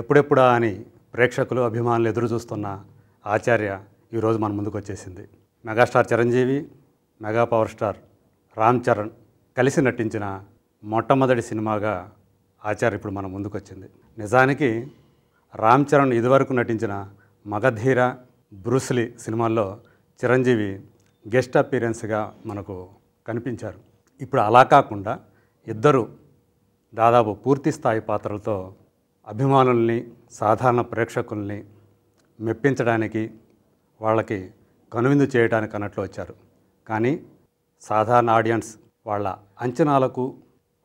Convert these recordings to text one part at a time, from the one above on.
ఎప్పుడెప్పుడా అని ప్రేక్షకులు అభిమానులు ఎదురు చూస్తున్న ఆచార్య ఈరోజు మన ముందుకు వచ్చేసింది megastar Chiranjeevi mega power star Ram Charan కలిసి నటించిన మొట్టమొదటి సినిమాగా ఆచార్య ఇప్పుడు మన ముందుకు వచ్చింది నిజానికి రామ్ చరణ్ ఇదివరకు నటించిన మగధీర బ్రూస్లీ సినిమాల్లో చిరంజీవి గెస్ట్ అపీరెన్స్గా మనకు కనిపించారు ఇప్పుడు అలా కాకుండా ఇద్దరు దాదాపు పూర్తి స్థాయి పాత్రలతో అభిమానుల్ని సాధారణ ప్రేక్షకుల్ని మెప్పించడానికి వాళ్ళకి కనువిందు చేయడానికి అన్నట్లు వచ్చారు కానీ సాధారణ ఆడియన్స్ వాళ్ళ అంచనాలకు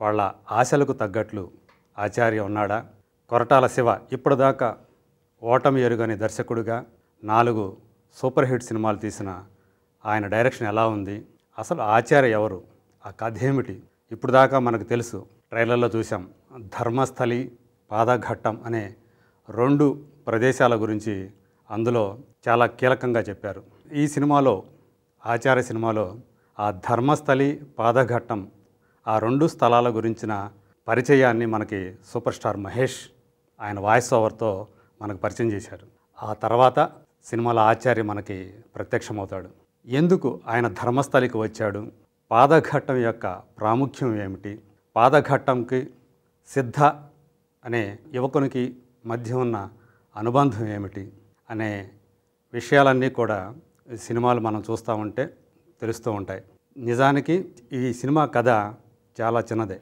వాళ్ళ ఆశలకు తగ్గట్లు ఆచార్య ఉన్నాడా కొరటాల శివ ఇప్పటిదాకా ఓటమి ఎరుగని దర్శకుడిగా నాలుగు సూపర్ హిట్ సినిమాలు తీసిన ఆయన డైరెక్షన్ ఎలా ఉంది అసలు ఆచార్య ఎవరు ఆ కథ ఏమిటి ఇప్పుడు దాకా మనకు తెలుసు ట్రైలర్లో చూసాం ధర్మస్థలి పాదఘట్టం అనే రెండు ప్రదేశాల గురించి అందులో చాలా కీలకంగా చెప్పారు ఈ సినిమాలో ఆచార్య సినిమాలో ఆ ధర్మస్థలి పాదఘట్టం ఆ రెండు స్థలాల గురించిన పరిచయాన్ని మనకి సూపర్ స్టార్ మహేష్ ఆయన వాయిస్ ఓవర్తో మనకు పరిచయం చేశారు ఆ తర్వాత సినిమాల ఆచార్య మనకి ప్రత్యక్షమవుతాడు ఎందుకు ఆయన ధర్మస్థలికి వచ్చాడు పాదఘట్టం యొక్క ప్రాముఖ్యం ఏమిటి పాదఘట్టంకి సిద్ధ అనే యువకునికి మధ్య ఉన్న అనుబంధం ఏమిటి అనే విషయాలన్నీ కూడా సినిమాలు మనం చూస్తూ ఉంటే తెలుస్తూ ఉంటాయి నిజానికి ఈ సినిమా కథ చాలా చిన్నదే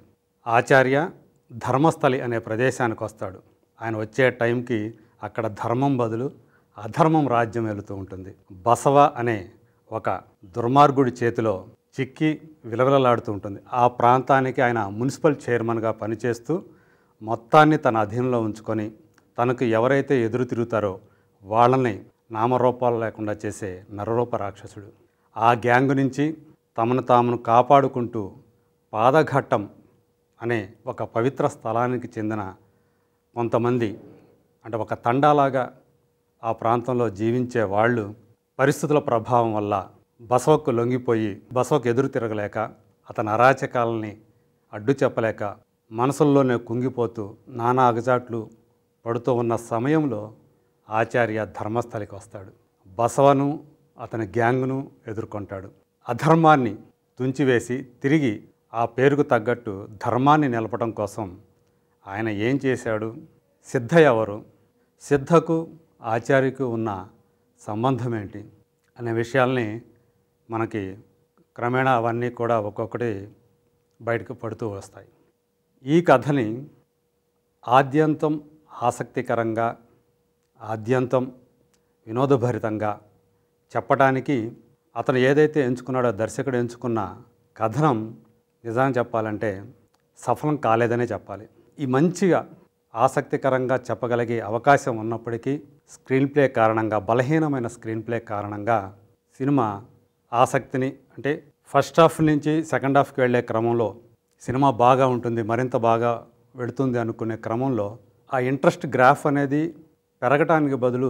ఆచార్య ధర్మస్థలి అనే ప్రదేశానికి వస్తాడు ఆయన వచ్చే టైంకి అక్కడ ధర్మం బదులు అధర్మం రాజ్యం వెళుతూ ఉంటుంది బసవ అనే ఒక దుర్మార్గుడి చేతిలో చిక్కి విలవిలలాడుతూ ఉంటుంది ఆ ప్రాంతానికి ఆయన మున్సిపల్ చైర్మన్గా పనిచేస్తూ మొత్తాన్ని తన అధీనంలో ఉంచుకొని తనకు ఎవరైతే ఎదురు తిరుగుతారో వాళ్ళని నామరూపాలు లేకుండా చేసే నరరూప రాక్షసుడు ఆ గ్యాంగ్ నుంచి తమను తామును కాపాడుకుంటూ పాదఘట్టం అనే ఒక పవిత్ర స్థలానికి చెందిన కొంతమంది అంటే ఒక తండాలాగా ఆ ప్రాంతంలో జీవించే వాళ్ళు పరిస్థితుల ప్రభావం వల్ల బసవకు లొంగిపోయి బసవకు ఎదురు తిరగలేక అతని అరాచకాలని అడ్డు చెప్పలేక మనసుల్లోనే కుంగిపోతూ నానా అగజాట్లు పడుతూ ఉన్న సమయంలో ఆచార్య ధర్మస్థలికి వస్తాడు బసవను అతని గ్యాంగ్ను ఎదుర్కొంటాడు అధర్మాన్ని తుంచివేసి తిరిగి ఆ పేరుకు తగ్గట్టు ధర్మాన్ని నిలపడం కోసం ఆయన ఏం చేశాడు సిద్ధ ఎవరు సిద్ధకు ఆచార్యకు ఉన్న సంబంధం ఏంటి అనే విషయాల్ని మనకి క్రమేణా అవన్నీ కూడా ఒక్కొక్కటి బయటకు పడుతూ వస్తాయి ఈ కథని ఆద్యంతం ఆసక్తికరంగా ఆద్యంతం వినోదభరితంగా చెప్పడానికి అతను ఏదైతే ఎంచుకున్నాడో దర్శకుడు ఎంచుకున్న కథనం నిజంగా చెప్పాలంటే సఫలం కాలేదనే చెప్పాలి ఈ మంచిగా ఆసక్తికరంగా చెప్పగలిగే అవకాశం ఉన్నప్పటికీ స్క్రీన్ ప్లే కారణంగా బలహీనమైన స్క్రీన్ ప్లే కారణంగా సినిమా ఆసక్తిని అంటే ఫస్ట్ హాఫ్ నుంచి సెకండ్ హాఫ్కి వెళ్ళే క్రమంలో సినిమా బాగా ఉంటుంది మరింత బాగా వెళుతుంది అనుకునే క్రమంలో ఆ ఇంట్రెస్ట్ గ్రాఫ్ అనేది పెరగటానికి బదులు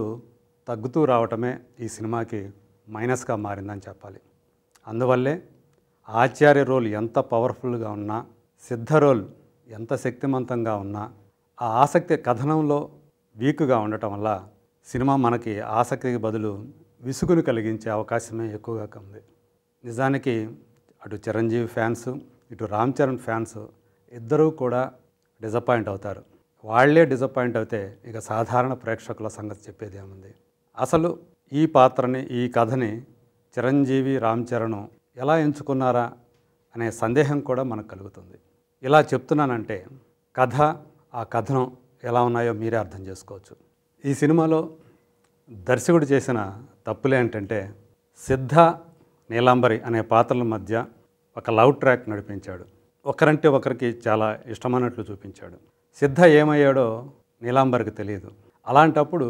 తగ్గుతూ రావటమే ఈ సినిమాకి మైనస్గా మారిందని చెప్పాలి అందువల్లే ఆచార్య రోల్ ఎంత పవర్ఫుల్గా ఉన్నా సిద్ధ రోల్ ఎంత శక్తిమంతంగా ఉన్నా ఆ ఆసక్తి కథనంలో వీక్గా ఉండటం వల్ల సినిమా మనకి ఆసక్తికి బదులు విసుగును కలిగించే అవకాశమే ఎక్కువగా ఉంది నిజానికి అటు చిరంజీవి ఫ్యాన్స్ ఇటు రామ్ చరణ్ ఫ్యాన్స్ ఇద్దరూ కూడా డిసప్పాయింట్ అవుతారు వాళ్లే డిసప్పాయింట్ అయితే ఇక సాధారణ ప్రేక్షకుల సంగతి చెప్పేది ఏముంది అసలు ఈ పాత్రని ఈ కథని చిరంజీవి రామ్ చరణ్ ఎలా ఎంచుకున్నారా అనే సందేహం కూడా మనకు కలుగుతుంది ఇలా చెప్తున్నానంటే కథ ఆ కథనం ఎలా ఉన్నాయో మీరే అర్థం చేసుకోవచ్చు ఈ సినిమాలో దర్శకుడు చేసిన తప్పులేంటంటే సిద్ధ నీలాంబరి అనే పాత్రల మధ్య ఒక లవ్ ట్రాక్ నడిపించాడు ఒకరంటే ఒకరికి చాలా ఇష్టమైనట్లు చూపించాడు సిద్ధ ఏమయ్యాడో నీలాంబరికి తెలియదు అలాంటప్పుడు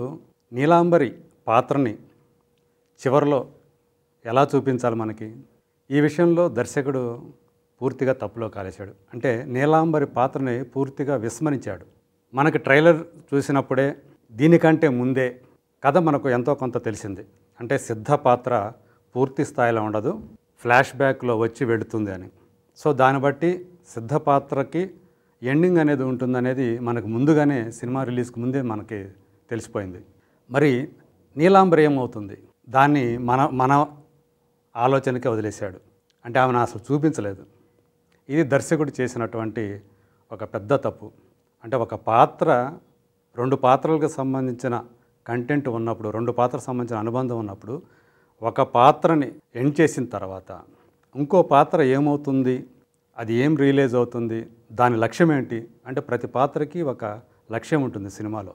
నీలాంబరి పాత్రని చివరిలో ఎలా చూపించాలి మనకి ఈ విషయంలో దర్శకుడు పూర్తిగా తప్పులో కాలేశాడు అంటే నీలాంబరి పాత్రని పూర్తిగా విస్మరించాడు మనకి ట్రైలర్ చూసినప్పుడే దీనికంటే ముందే కథ మనకు ఎంతో కొంత తెలిసింది అంటే సిద్ధ పాత్ర పూర్తి స్థాయిలో ఉండదు ఫ్లాష్ బ్యాక్లో వచ్చి వెడుతుంది అని సో దాన్ని బట్టి సిద్ధపాత్రకి ఎండింగ్ అనేది ఉంటుందనేది మనకు ముందుగానే సినిమా రిలీజ్కి ముందే మనకి తెలిసిపోయింది మరి నీలాంబర్ ఏమవుతుంది దాన్ని మన మన ఆలోచనకి వదిలేశాడు అంటే ఆమెను అసలు చూపించలేదు ఇది దర్శకుడు చేసినటువంటి ఒక పెద్ద తప్పు అంటే ఒక పాత్ర రెండు పాత్రలకు సంబంధించిన కంటెంట్ ఉన్నప్పుడు రెండు పాత్రకు సంబంధించిన అనుబంధం ఉన్నప్పుడు ఒక పాత్రని ఎండ్ చేసిన తర్వాత ఇంకో పాత్ర ఏమవుతుంది అది ఏం రియలైజ్ అవుతుంది దాని లక్ష్యం ఏంటి అంటే ప్రతి పాత్రకి ఒక లక్ష్యం ఉంటుంది సినిమాలో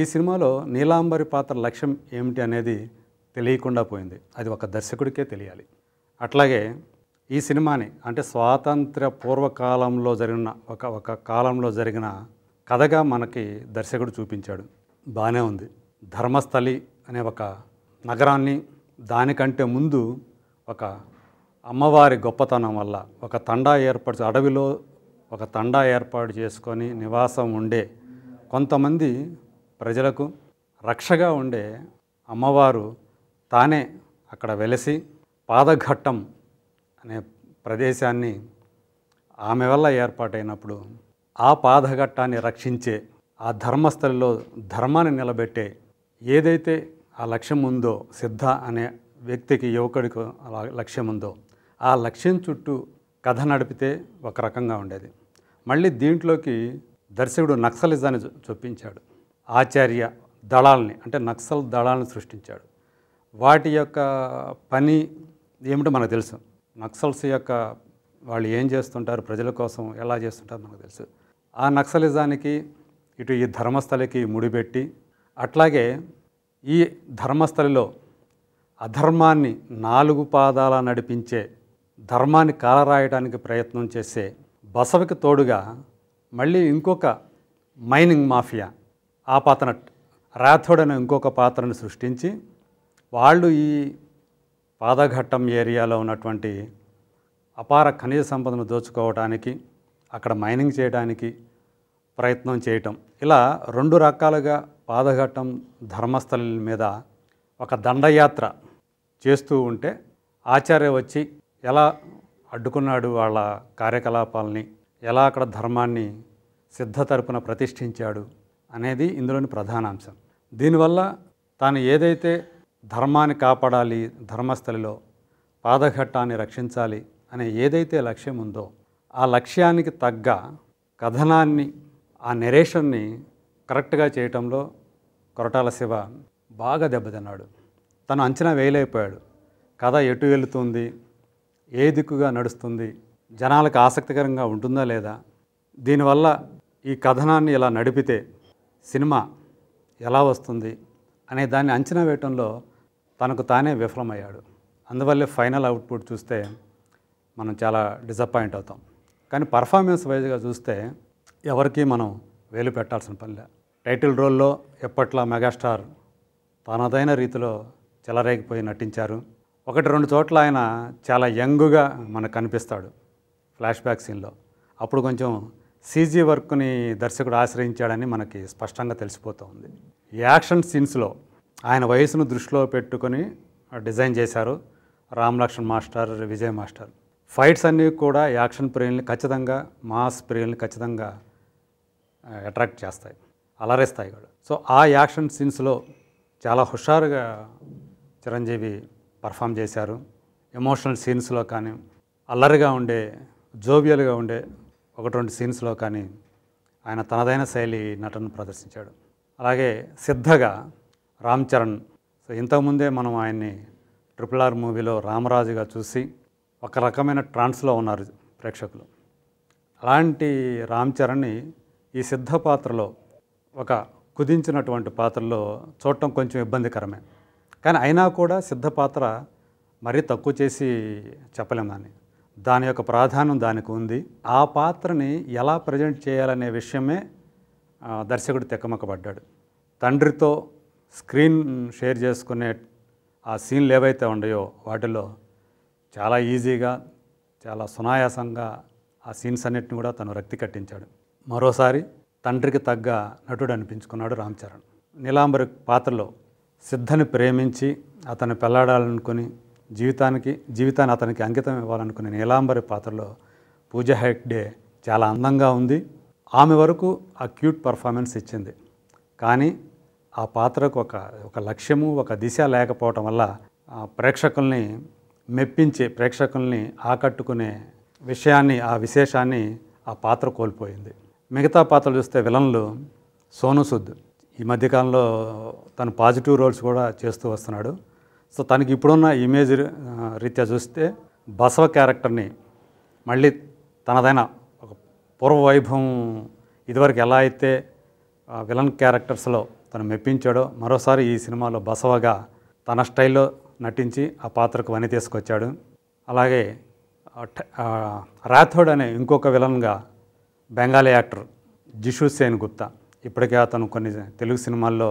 ఈ సినిమాలో నీలాంబరి పాత్ర లక్ష్యం ఏమిటి అనేది తెలియకుండా పోయింది అది ఒక దర్శకుడికే తెలియాలి అట్లాగే ఈ సినిమాని అంటే స్వాతంత్ర పూర్వకాలంలో జరిగిన ఒక ఒక కాలంలో జరిగిన కథగా మనకి దర్శకుడు చూపించాడు బాగానే ఉంది ధర్మస్థలి అనే ఒక నగరాన్ని దానికంటే ముందు ఒక అమ్మవారి గొప్పతనం వల్ల ఒక తండా ఏర్పడి అడవిలో ఒక తండా ఏర్పాటు చేసుకొని నివాసం ఉండే కొంతమంది ప్రజలకు రక్షగా ఉండే అమ్మవారు తానే అక్కడ వెలసి పాదఘట్టం అనే ప్రదేశాన్ని ఆమె వల్ల ఏర్పాటైనప్పుడు ఆ పాదఘట్టాన్ని రక్షించే ఆ ధర్మస్థలిలో ధర్మాన్ని నిలబెట్టే ఏదైతే ఆ లక్ష్యం ఉందో సిద్ధ అనే వ్యక్తికి యువకుడికి లక్ష్యం ఉందో ఆ లక్ష్యం చుట్టూ కథ నడిపితే ఒక రకంగా ఉండేది మళ్ళీ దీంట్లోకి దర్శకుడు నక్సలిజాన్ని చొప్పించాడు ఆచార్య దళాలని అంటే నక్సల్ దళాలను సృష్టించాడు వాటి యొక్క పని ఏమిటో మనకు తెలుసు నక్సల్స్ యొక్క వాళ్ళు ఏం చేస్తుంటారు ప్రజల కోసం ఎలా చేస్తుంటారు మనకు తెలుసు ఆ నక్సలిజానికి ఇటు ఈ ధర్మస్థలకి ముడిపెట్టి అట్లాగే ఈ ధర్మస్థలిలో అధర్మాన్ని నాలుగు పాదాల నడిపించే ధర్మాన్ని కాలరాయడానికి ప్రయత్నం చేసే బసవకి తోడుగా మళ్ళీ ఇంకొక మైనింగ్ మాఫియా ఆ పాత్ర రాథోడ్ అనే ఇంకొక పాత్రను సృష్టించి వాళ్ళు ఈ పాదఘట్టం ఏరియాలో ఉన్నటువంటి అపార ఖనిజ సంపదను దోచుకోవడానికి అక్కడ మైనింగ్ చేయడానికి ప్రయత్నం చేయటం ఇలా రెండు రకాలుగా పాదఘట్టం ధర్మస్థలం మీద ఒక దండయాత్ర చేస్తూ ఉంటే ఆచార్య వచ్చి ఎలా అడ్డుకున్నాడు వాళ్ళ కార్యకలాపాలని ఎలా అక్కడ ధర్మాన్ని సిద్ధ తరపున ప్రతిష్ఠించాడు అనేది ఇందులోని ప్రధాన అంశం దీనివల్ల తాను ఏదైతే ధర్మాన్ని కాపాడాలి ధర్మస్థలిలో పాదఘట్టాన్ని రక్షించాలి అనే ఏదైతే లక్ష్యం ఉందో ఆ లక్ష్యానికి తగ్గ కథనాన్ని ఆ నెరేషన్ని కరెక్ట్గా చేయటంలో కొరటాల శివ బాగా దెబ్బతిన్నాడు తను అంచనా వేయలేకపోయాడు కథ ఎటు వెళుతుంది ఏ దిక్కుగా నడుస్తుంది జనాలకు ఆసక్తికరంగా ఉంటుందా లేదా దీనివల్ల ఈ కథనాన్ని ఇలా నడిపితే సినిమా ఎలా వస్తుంది అనే దాన్ని అంచనా వేయటంలో తనకు తానే విఫలమయ్యాడు అందువల్లే ఫైనల్ అవుట్పుట్ చూస్తే మనం చాలా డిసప్పాయింట్ అవుతాం కానీ పర్ఫార్మెన్స్ వైజ్గా చూస్తే ఎవరికీ మనం వేలు పెట్టాల్సిన పనిలే టైటిల్ రోల్లో ఎప్పట్లా మెగాస్టార్ తనదైన రీతిలో చెలరేగిపోయి నటించారు ఒకటి రెండు చోట్ల ఆయన చాలా యంగ్గా మనకు కనిపిస్తాడు ఫ్లాష్ బ్యాక్ సీన్లో అప్పుడు కొంచెం సీజీ వర్క్ని దర్శకుడు ఆశ్రయించాడని మనకి స్పష్టంగా తెలిసిపోతూ ఉంది యాక్షన్ సీన్స్లో ఆయన వయసును దృష్టిలో పెట్టుకొని డిజైన్ చేశారు Ram Lakshman master Vijay master fights అన్నీ కూడా యాక్షన్ ప్రియుల్ని ఖచ్చితంగా మాస్ ప్రియుల్ని ఖచ్చితంగా అట్రాక్ట్ చేస్తాయి అలరేస్తాయి కూడా సో ఆ యాక్షన్ సీన్స్లో చాలా హుషారుగా చిరంజీవి పర్ఫామ్ చేశారు ఎమోషనల్ సీన్స్లో కానీ అల్లరిగా ఉండే జోవియల్గా ఉండే ఒకటి రెండు సీన్స్లో కానీ ఆయన తనదైన శైలి నటనను ప్రదర్శించాడు అలాగే సిద్ధగా రామ్ చరణ్ సో ఇంతకుముందే మనం ఆయన్ని ట్రిపుల్ ఆర్ మూవీలో రామరాజుగా చూసి ఒక రకమైన ట్రాన్స్లో ఉన్నారు ప్రేక్షకులు అలాంటి రామ్ చరణ్ని ఈ సిద్ధ పాత్రలో ఒక కుదించినటువంటి పాత్రలో చూడటం కొంచెం ఇబ్బందికరమే కానీ అయినా కూడా సిద్ధ పాత్ర మరీ తక్కువ చేసి చెప్పలేం దాన్ని దాని యొక్క ప్రాధాన్యం దానికి ఉంది ఆ పాత్రని ఎలా ప్రజెంట్ చేయాలనే విషయమే దర్శకుడు తెక్కమక్కబడ్డాడు తండ్రితో స్క్రీన్ షేర్ చేసుకునే ఆ సీన్లు ఏవైతే ఉన్నాయో వాటిలో చాలా ఈజీగా చాలా సునాయాసంగా ఆ సీన్స్ అన్నిటిని కూడా తను రక్తి కట్టించాడు మరోసారి తండ్రికి తగ్గ నటుడు అనిపించుకున్నాడు రామ్ చరణ్ నీలాంబరి పాత్రలో సిద్ధని ప్రేమించి అతను పెళ్లాడాలనుకుని జీవితానికి జీవితాన్ని అతనికి అంకితం ఇవ్వాలనుకునే నీలాంబరి పాత్రలో పూజ హెగ్డే చాలా అందంగా ఉంది ఆమె వరకు ఆ క్యూట్ పర్ఫార్మెన్స్ ఇచ్చింది కానీ ఆ పాత్రకు ఒక ఒక లక్ష్యము ఒక దిశ లేకపోవటం వల్ల ప్రేక్షకుల్ని మెప్పించే ప్రేక్షకుల్ని ఆకట్టుకునే విషయాన్ని ఆ విశేషాన్ని ఆ పాత్ర కోల్పోయింది మిగతా పాత్రలు చూస్తే విలన్లు సోను సుద్ ఈ మధ్యకాలంలో తను పాజిటివ్ రోల్స్ కూడా చేస్తూ వస్తున్నాడు సో తనకి ఇప్పుడున్న ఇమేజ్ రీత్యా చూస్తే బసవ క్యారెక్టర్ని మళ్ళీ తనదైన ఒక పూర్వ వైభవం ఇదివరకు ఎలా అయితే విలన్ క్యారెక్టర్స్లో తను మెప్పించాడో మరోసారి ఈ సినిమాలో బసవగా తన స్టైల్లో నటించి ఆ పాత్రకు వని తీసుకొచ్చాడు అలాగే రాథోడ్ అనే ఇంకొక విలన్గా బెంగాలీ యాక్టర్ జిషు సేన్ గుప్తా ఇప్పటికే అతను కొన్ని తెలుగు సినిమాల్లో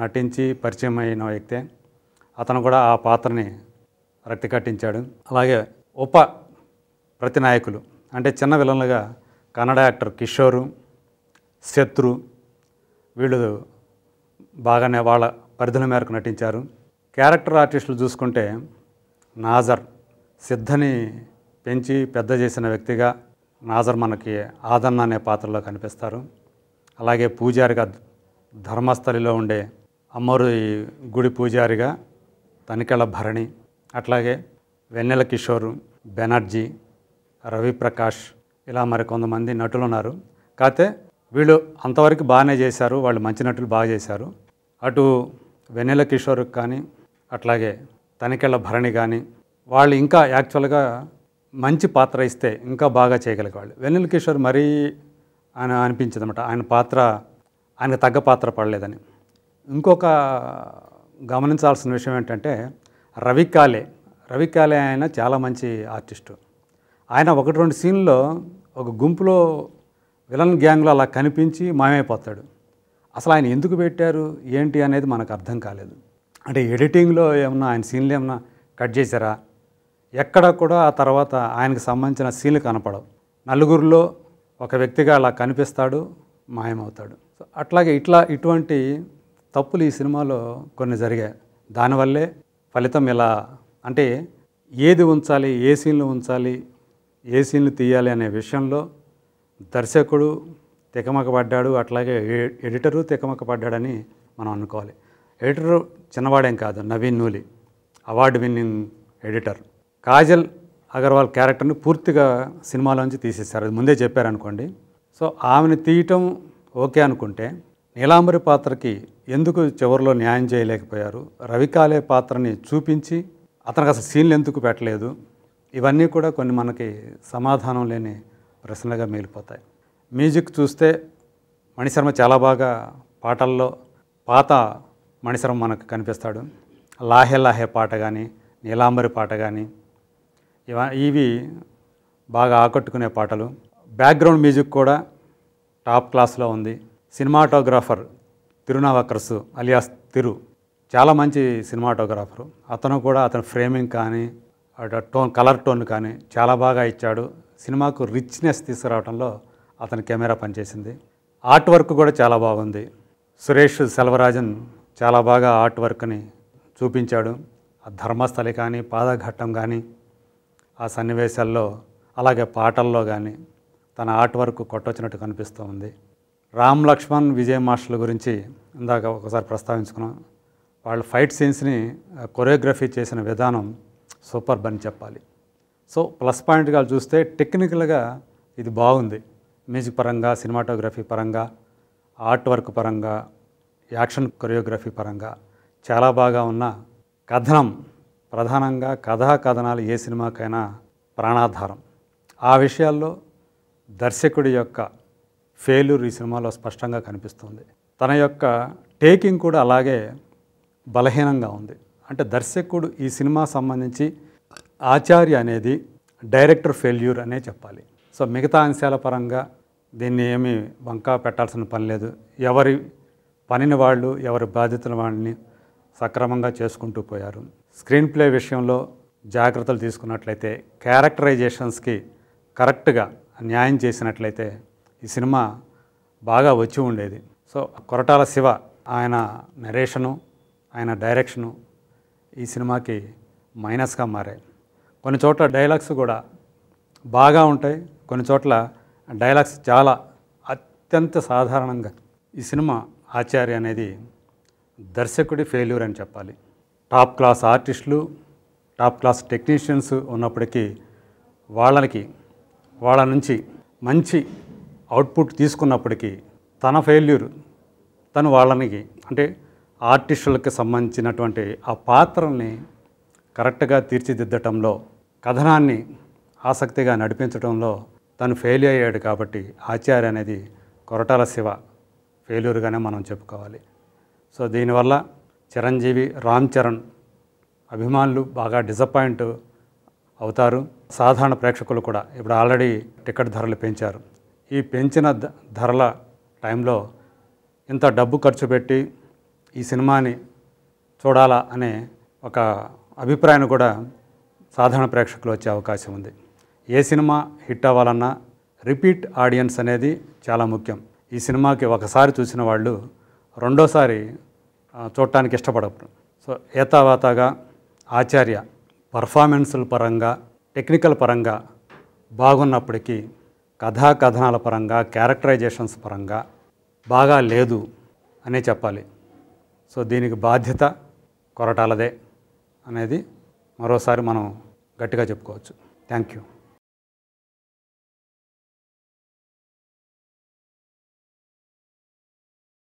నటించి పరిచయం అయిన వ్యక్తే అతను కూడా ఆ పాత్రని రక్తి కట్టించాడు అలాగే ఉప ప్రతినాయకులు అంటే చిన్న విలన్లుగా కన్నడ యాక్టర్ కిషోరు శత్రు వీళ్ళు బాగానే వాళ్ళ పరిధుల మేరకు నటించారు క్యారెక్టర్ ఆర్టిస్టులు చూసుకుంటే నాజర్ సిద్ధని పెంచి పెద్ద చేసిన వ్యక్తిగా నాజర్ మనకి ఆదన్న అనే పాత్రలో కనిపిస్తారు అలాగే పూజారిగా ధర్మస్థలిలో ఉండే అమ్మరు గుడి పూజారిగా తనికెళ్ళ భరణి అట్లాగే వెన్నెల కిషోరు బెనర్జీ రవిప్రకాష్ ఇలా మరి కొంతమంది నటులు ఉన్నారు కాకపోతే వీళ్ళు అంతవరకు బాగానే చేశారు వాళ్ళు మంచి నటులు బాగా చేశారు అటు వెన్నెల కిషోర్కి కానీ అట్లాగే తనికెళ్ళ భరణి కానీ వాళ్ళు ఇంకా యాక్చువల్గా మంచి పాత్ర ఇస్తే ఇంకా బాగా చేయగలిగేవాళ్ళు వెన్నెల కిషోర్ మరీ ఆయన అనిపించింది అనమాట ఆయన పాత్ర ఆయనకు తగ్గ పాత్ర పడలేదని ఇంకొక గమనించాల్సిన విషయం ఏంటంటే రవికాలే రవికాలే ఆయన చాలా మంచి ఆర్టిస్టు ఆయన ఒకటి రెండు సీన్లో ఒక గుంపులో విలన్ గ్యాంగ్లో అలా కనిపించి మాయమైపోతాడు అసలు ఆయన ఎందుకు పెట్టారు ఏంటి అనేది మనకు అర్థం కాలేదు అంటే ఎడిటింగ్లో ఏమన్నా ఆయన సీన్లు ఏమన్నా కట్ చేశారా ఎక్కడా కూడా ఆ తర్వాత ఆయనకు సంబంధించిన సీన్లు కనపడవు నలుగురిలో ఒక వ్యక్తిగా అలా కనిపిస్తాడు మాయమవుతాడు సో అట్లాగే ఇట్లా ఇటువంటి తప్పులు ఈ సినిమాలో కొన్ని జరిగాయి దానివల్లే ఫలితం ఇలా అంటే ఏది ఉంచాలి ఏ సీన్లు ఉంచాలి ఏ సీన్లు తీయాలి అనే విషయంలో దర్శకుడు తికమకపడ్డాడు అట్లాగే ఎడిటరు తికమకపడ్డాడని మనం అనుకోవాలి ఎడిటరు చిన్నవాడేం కాదు Naveen Nooli award winning editor Kajal Aggarwal క్యారెక్టర్ని పూర్తిగా సినిమాలోంచి తీసేశారు అది ముందే చెప్పారనుకోండి సో ఆమెను తీయటం ఓకే అనుకుంటే నీలాంబరి పాత్రకి ఎందుకు చివరిలో న్యాయం చేయలేకపోయారు రవికాలే పాత్రని చూపించి అతనికి అసలు సీన్లు ఎందుకు పెట్టలేదు ఇవన్నీ కూడా కొన్ని మనకి సమాధానం లేని ప్రశ్నలుగా మిగిలిపోతాయి మ్యూజిక్ చూస్తే మణిశర్మ చాలా బాగా పాటల్లో పాత మణిశర్మ మనకు కనిపిస్తాడు లాహే లాహే పాట కానీ నీలాంబరి పాట కానీ ఇవి బాగా ఆకట్టుకునే పాటలు బ్యాక్గ్రౌండ్ మ్యూజిక్ కూడా టాప్ క్లాస్లో ఉంది సినిమాటోగ్రాఫర్ తిరునావకర్సు అలియాస్ తిరు చాలా మంచి సినిమాటోగ్రాఫరు అతను కూడా అతని ఫ్రేమింగ్ కానీ టోన్ కలర్ టోన్ కానీ చాలా బాగా ఇచ్చాడు సినిమాకు రిచ్నెస్ తీసుకురావడంలో అతని కెమెరా పనిచేసింది ఆర్ట్ వర్క్ కూడా చాలా బాగుంది సురేష్ సెల్వరాజన్ చాలా బాగా ఆర్ట్ వర్క్ని చూపించాడు ఆ ధర్మస్థలి కానీ పాదఘట్టం కానీ ఆ సన్నివేశాల్లో అలాగే పాటల్లో కానీ తన ఆర్ట్ వర్క్ కొట్టొచ్చినట్టు కనిపిస్తూ ఉంది రామ్ లక్ష్మణ్ విజయ్ మార్షల్ గురించి ఇందాక ఒకసారి ప్రస్తావించుకున్నాం వాళ్ళ ఫైట్ సీన్స్ని కొరియోగ్రఫీ చేసిన విధానం సూపర్ అని చెప్పాలి సో ప్లస్ పాయింట్గా చూస్తే టెక్నికల్గా ఇది బాగుంది మ్యూజిక్ పరంగా సినిమాటోగ్రఫీ పరంగా ఆర్ట్ వర్క్ పరంగా యాక్షన్ కొరియోగ్రఫీ పరంగా చాలా బాగా ఉన్న కథనం ప్రధానంగా కథా కథనాలు ఏ సినిమాకైనా ప్రాణాధారం ఆ విషయాల్లో దర్శకుడి యొక్క ఫెయిల్యూర్ ఈ సినిమాలో స్పష్టంగా కనిపిస్తుంది తన యొక్క టేకింగ్ కూడా అలాగే బలహీనంగా ఉంది అంటే దర్శకుడు ఈ సినిమా సంబంధించి ఆచార్య అనేది డైరెక్టర్ ఫెయిల్యూర్ అనే చెప్పాలి సో మిగతా అంశాల పరంగా దీన్ని ఏమి వంకా పెట్టాల్సిన పని లేదు ఎవరి పనిని వాళ్ళు ఎవరి బాధ్యతల వాళ్ళని సక్రమంగా చేసుకుంటూ పోయారు స్క్రీన్ ప్లే విషయంలో జాగ్రత్తలు తీసుకున్నట్లయితే క్యారెక్టరైజేషన్స్కి కరెక్ట్గా న్యాయం చేసినట్లయితే ఈ సినిమా బాగా వచ్చి ఉండేది సో కొరటాల శివ ఆయన నరేషను ఆయన డైరెక్షను ఈ సినిమాకి మైనస్గా మారాయి కొన్ని చోట్ల డైలాగ్స్ కూడా బాగా ఉంటాయి కొన్ని చోట్ల డైలాగ్స్ చాలా అత్యంత సాధారణంగా ఈ సినిమా ఆచార్య అనేది దర్శకుడి ఫెయిల్యూర్ అని చెప్పాలి టాప్ క్లాస్ ఆర్టిస్టులు టాప్ క్లాస్ టెక్నీషియన్స్ ఉన్నప్పటికీ వాళ్ళకి వాళ్ళ నుంచి మంచి అవుట్పుట్ తీసుకున్నప్పటికీ తన ఫెయిల్యూర్ తను వాళ్ళనికి అంటే ఆర్టిస్టులకు సంబంధించినటువంటి ఆ పాత్రల్ని కరెక్ట్గా తీర్చిదిద్దటంలో కథనాన్ని ఆసక్తిగా నడిపించడంలో తను ఫెయిల్ అయ్యాడు కాబట్టి ఆచార్య అనేది కొరటాల శివ ఫెయిల్యూర్గానే మనం చెప్పుకోవాలి సో దీనివల్ల చిరంజీవి రామ్ చరణ్ అభిమానులు బాగా డిసప్పాయింట్ అవుతారు సాధారణ ప్రేక్షకులు కూడా ఇప్పుడు ఆల్రెడీ టికెట్ ధరలు పెంచారు ఈ పెంచిన ధరల టైంలో ఇంత డబ్బు ఖర్చు పెట్టి ఈ సినిమాని చూడాలా అనే ఒక అభిప్రాయాన్ని కూడా సాధారణ ప్రేక్షకులు వచ్చే అవకాశం ఉంది ఏ సినిమా హిట్ అవ్వాలన్నా రిపీట్ ఆడియన్స్ అనేది చాలా ముఖ్యం ఈ సినిమాకి ఒకసారి చూసిన వాళ్ళు రెండోసారి చూడటానికి ఇష్టపడరు సో ఏతావాతాగా ఆచార్య పర్ఫార్మెన్సుల పరంగా టెక్నికల్ పరంగా బాగున్నప్పటికీ కథాకథనాల కథనాల పరంగా క్యారెక్టరైజేషన్స్ పరంగా బాగా లేదు అనే చెప్పాలి సో దీనికి బాధ్యత కొరటాలదే అనేది మరోసారి మనం గట్టిగా చెప్పుకోవచ్చు థ్యాంక్ యూ